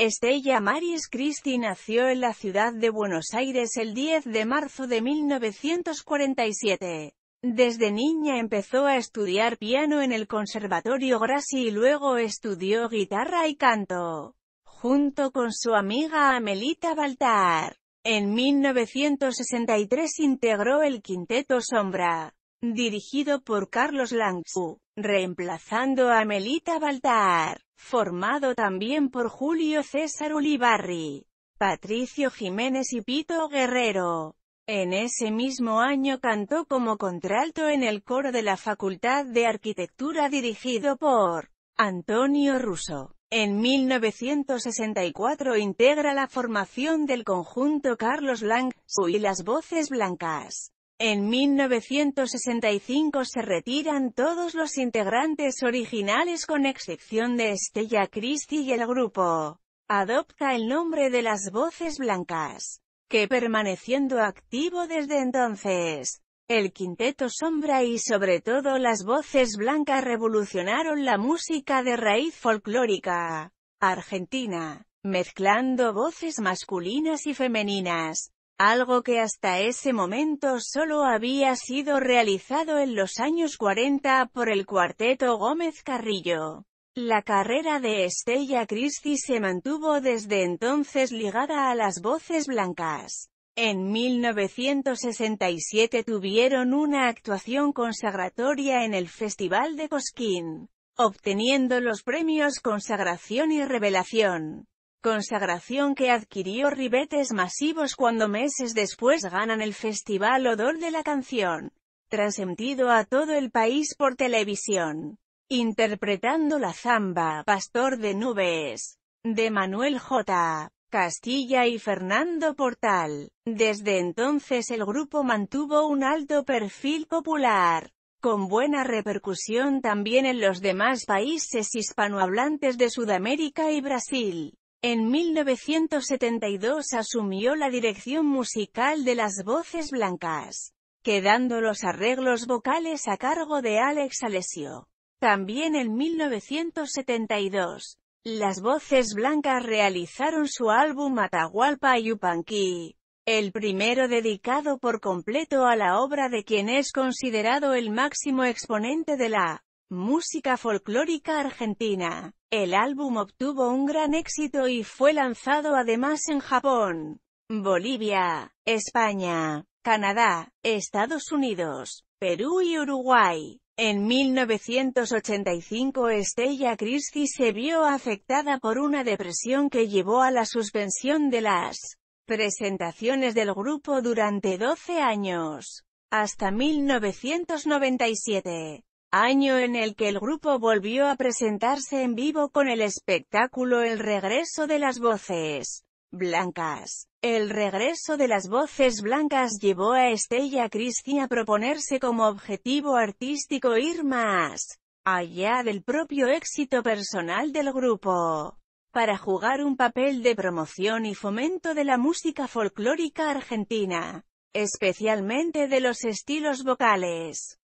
Estella Maris Christie nació en la ciudad de Buenos Aires el 10 de marzo de 1947. Desde niña empezó a estudiar piano en el Conservatorio Grassi y luego estudió guitarra y canto, junto con su amiga Amelita Baltar. En 1963 integró el Quinteto Sombra, dirigido por Carlos Langsu, reemplazando a Amelita Baltar formado también por Julio César Ulibarri, Patricio Jiménez y Pito Guerrero. En ese mismo año cantó como contralto en el coro de la Facultad de Arquitectura dirigido por Antonio Russo. En 1964 integra la formación del conjunto Carlos Lang, y las Voces Blancas. En 1965 se retiran todos los integrantes originales con excepción de Estella Christie y el grupo adopta el nombre de las voces blancas, que permaneciendo activo desde entonces. El quinteto sombra y sobre todo las voces blancas revolucionaron la música de raíz folclórica argentina, mezclando voces masculinas y femeninas, algo que hasta ese momento solo había sido realizado en los años 40 por el cuarteto Gómez Carrillo. La carrera de Estella Christie se mantuvo desde entonces ligada a las voces blancas. En 1967 tuvieron una actuación consagratoria en el Festival de Cosquín, obteniendo los premios Consagración y Revelación consagración que adquirió ribetes masivos cuando meses después ganan el Festival Odor de la Canción, transmitido a todo el país por televisión, interpretando la zamba Pastor de Nubes, de Manuel J. Castilla y Fernando Portal. Desde entonces el grupo mantuvo un alto perfil popular, con buena repercusión también en los demás países hispanohablantes de Sudamérica y Brasil. En 1972 asumió la dirección musical de las voces blancas, quedando los arreglos vocales a cargo de Alex Alessio. También en 1972, las voces blancas realizaron su álbum Atahualpa Yupanqui, el primero dedicado por completo a la obra de quien es considerado el máximo exponente de la música folclórica argentina. El álbum obtuvo un gran éxito y fue lanzado además en Japón, Bolivia, España, Canadá, Estados Unidos, Perú y Uruguay. En 1985 Estella Christie se vio afectada por una depresión que llevó a la suspensión de las presentaciones del grupo durante 12 años, hasta 1997 año en el que el grupo volvió a presentarse en vivo con el espectáculo El regreso de las voces blancas. El regreso de las voces blancas llevó a Estella christie a proponerse como objetivo artístico ir más allá del propio éxito personal del grupo, para jugar un papel de promoción y fomento de la música folclórica argentina, especialmente de los estilos vocales.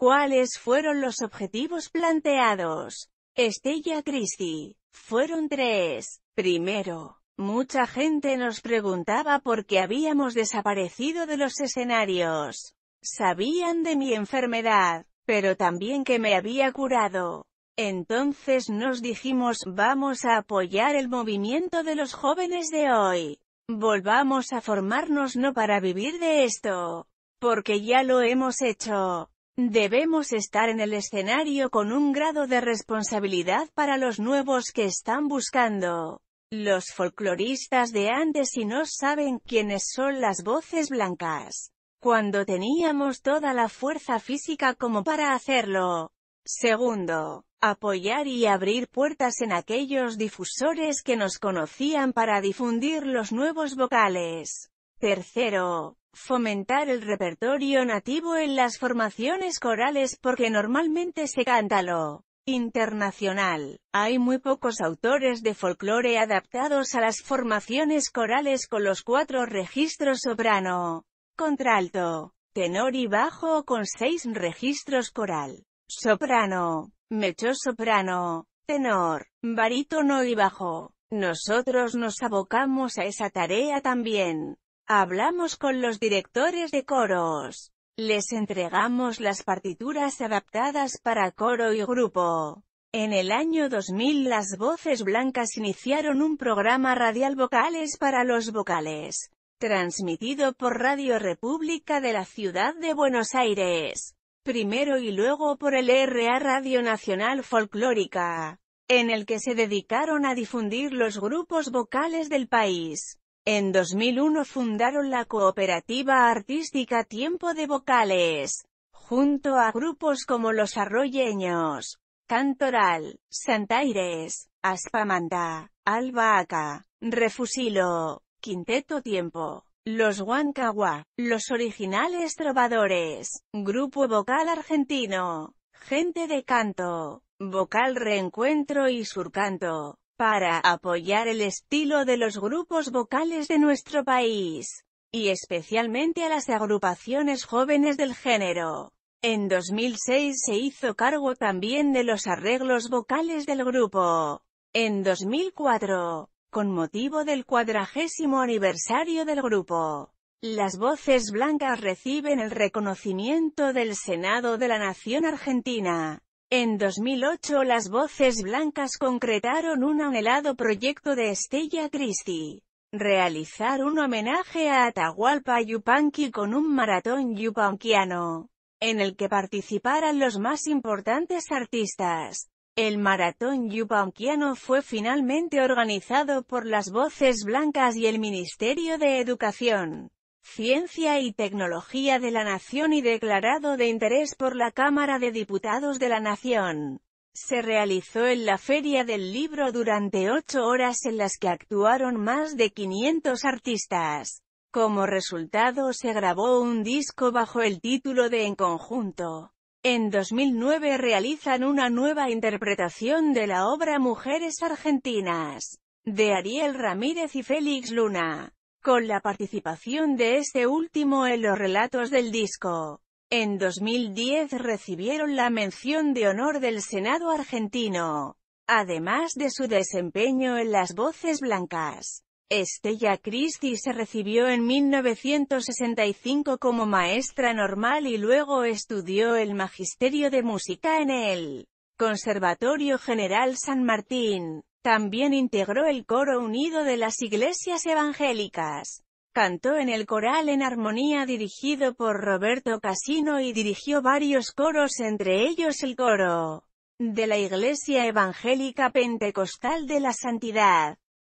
¿Cuáles fueron los objetivos planteados? Estella Christie. Fueron tres. Primero, mucha gente nos preguntaba por qué habíamos desaparecido de los escenarios. Sabían de mi enfermedad, pero también que me había curado. Entonces nos dijimos, vamos a apoyar el movimiento de los jóvenes de hoy. Volvamos a formarnos no para vivir de esto, porque ya lo hemos hecho. Debemos estar en el escenario con un grado de responsabilidad para los nuevos que están buscando. Los folcloristas de Andes y no saben quiénes son las voces blancas. Cuando teníamos toda la fuerza física como para hacerlo. Segundo, apoyar y abrir puertas en aquellos difusores que nos conocían para difundir los nuevos vocales. Tercero, fomentar el repertorio nativo en las formaciones corales porque normalmente se canta lo internacional. Hay muy pocos autores de folclore adaptados a las formaciones corales con los cuatro registros soprano, contralto, tenor y bajo con seis registros coral, soprano, mecho soprano, tenor, barítono y bajo. Nosotros nos abocamos a esa tarea también. Hablamos con los directores de coros. Les entregamos las partituras adaptadas para coro y grupo. En el año 2000 las voces blancas iniciaron un programa radial Vocales para los Vocales, transmitido por Radio República de la Ciudad de Buenos Aires, primero y luego por el RA Radio Nacional Folclórica, en el que se dedicaron a difundir los grupos vocales del país. En 2001 fundaron la cooperativa artística Tiempo de Vocales, junto a grupos como Los Arroyeños, Cantoral, Santaires, Aspamanda, Albahaca, Refusilo, Quinteto Tiempo, Los Huancagua, Los Originales Trovadores, Grupo Vocal Argentino, Gente de Canto, Vocal Reencuentro y Surcanto para apoyar el estilo de los grupos vocales de nuestro país, y especialmente a las agrupaciones jóvenes del género. En 2006 se hizo cargo también de los arreglos vocales del grupo. En 2004, con motivo del cuadragésimo aniversario del grupo, las voces blancas reciben el reconocimiento del Senado de la Nación Argentina. En 2008 las voces blancas concretaron un anhelado proyecto de Estella Christie. Realizar un homenaje a Atahualpa Yupanqui con un maratón yupanquiano, en el que participaran los más importantes artistas. El maratón yupanquiano fue finalmente organizado por las voces blancas y el Ministerio de Educación. Ciencia y Tecnología de la Nación y declarado de interés por la Cámara de Diputados de la Nación. Se realizó en la Feria del Libro durante ocho horas en las que actuaron más de 500 artistas. Como resultado se grabó un disco bajo el título de En Conjunto. En 2009 realizan una nueva interpretación de la obra Mujeres Argentinas, de Ariel Ramírez y Félix Luna con la participación de este último en los relatos del disco. En 2010 recibieron la mención de honor del Senado argentino, además de su desempeño en las voces blancas. Estella Christie se recibió en 1965 como maestra normal y luego estudió el Magisterio de Música en el Conservatorio General San Martín. También integró el Coro Unido de las Iglesias Evangélicas. Cantó en el coral en armonía dirigido por Roberto Casino y dirigió varios coros entre ellos el coro de la Iglesia Evangélica Pentecostal de la Santidad.